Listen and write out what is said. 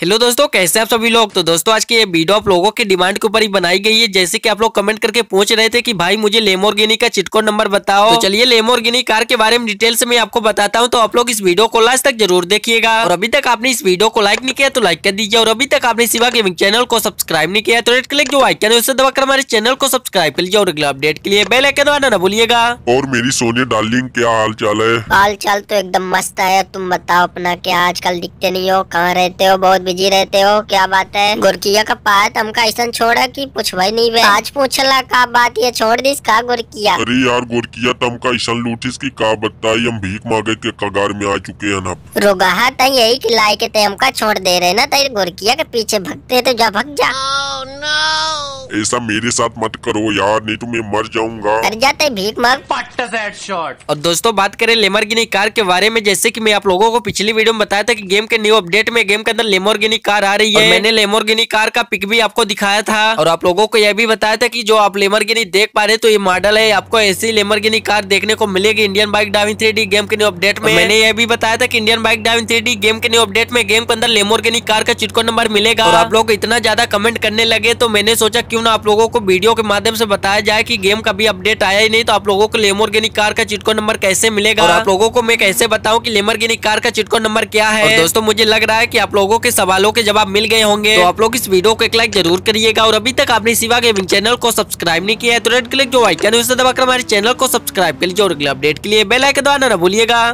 Hello दोस्तों कैसे आप सभी लोग तो दोस्तों आज की ये वीडियो आप लोगों के डिमांड के ऊपर ही बनाई गई है जैसे कि आप लोग कमेंट करके पूछ रहे थे कि भाई मुझे लेमोरगिनी का चिटकोड नंबर बताओ तो चलिए लेमोरगिनी कार के बारे में डिटेल से मैं आपको बताता हूँ तो आप लोग इस वीडियो को लास्ट तक जरूर देखिएगा और अभी तक आपने इस वीडियो को लाइक नहीं किया तो लाइक कर दीजिए और अभी तक आपने सिवा गेमिंग चैनल को सब्सक्राइब नहीं किया तो रेड क्लिक जो आइकन है उसे दबाकर हमारे चैनल को सब्सक्राइब कर लीजिए और अगले अपडेट के लिए बेल आइकन दबाना ना भूलिएगा और मेरी सोनिया डार्लिंग क्या हाल चाल है हाल चाल तो एकदम मस्त है तुम बताओ अपना क्या आजकल दिखते नहीं हो कहाँ रहते हो बहुत बिजी रहते हो क्या बात है गुरकिया का पात हमका ऐसा छोड़ा की भाई नहीं बे आज पूछ ला का बात ये छोड़ दिस का गुरकिया अरे यार गुरकिया तमका ऐसा लूटिस की का बताई हम भीख मांगे के कगार में आ चुके हैं ना रोगाहा तय यही की लाए के हमका छोड़ दे रहे ना तेरे गुरकिया के पीछे भगते तो जा भग जा oh, no. ऐसा मेरे साथ मत करो यार नहीं तो मैं मर जाऊंगा मर जाते भीख मांग और दोस्तों बात करें लेमरगिनी कार के बारे में जैसे कि मैं आप लोगों को पिछली वीडियो में बताया था कि गेम के न्यू अपडेट में गेम के अंदर लेमोरगिनी कार आ रही है मैंने लेमोरगिनी कार का पिक भी आपको दिखाया था और आप लोगों को यह भी बताया था की जो आप लेमरगिनी देख पा रहे तो ये मॉडल है आपको ऐसी लेमरगिनी कार देखने को मिलेगी Indian bike driving three game के न्यू अपडेट में मैंने यह भी बताया था की Indian bike driving three game के न्यू अपडेट में गेम के अंदर लेमोरगिनी कार का चिटको नंबर मिलेगा और आप लोग इतना ज्यादा कमेंट करने लगे तो मैंने सोचा क्यों ना आप लोगों को वीडियो के माध्यम से बताया जाए कि गेम का भी अपडेट आया ही नहीं तो आप लोगों को लेमोर कार का चिटको नंबर कैसे मिलेगा और आप लोगों को मैं कैसे बताऊं कि लेमर कार का चिटको नंबर क्या है दोस्तों तो मुझे लग रहा है की आप लोगों के सवालों के जवाब मिल गए होंगे तो आप तो लोग इस वीडियो को एक लाइक जरूर करिएगा और अभी तक आपने सिवा गेमिंग चैनल को सब्सक्राइब नहीं किया है तो रेड क्लिक जो आइकन है उससे दबाकर हमारे चैनल को सब्सक्राइब कर लीजिए और अगले अपडेट के लिए बेलाइक दबाना ना भूलिएगा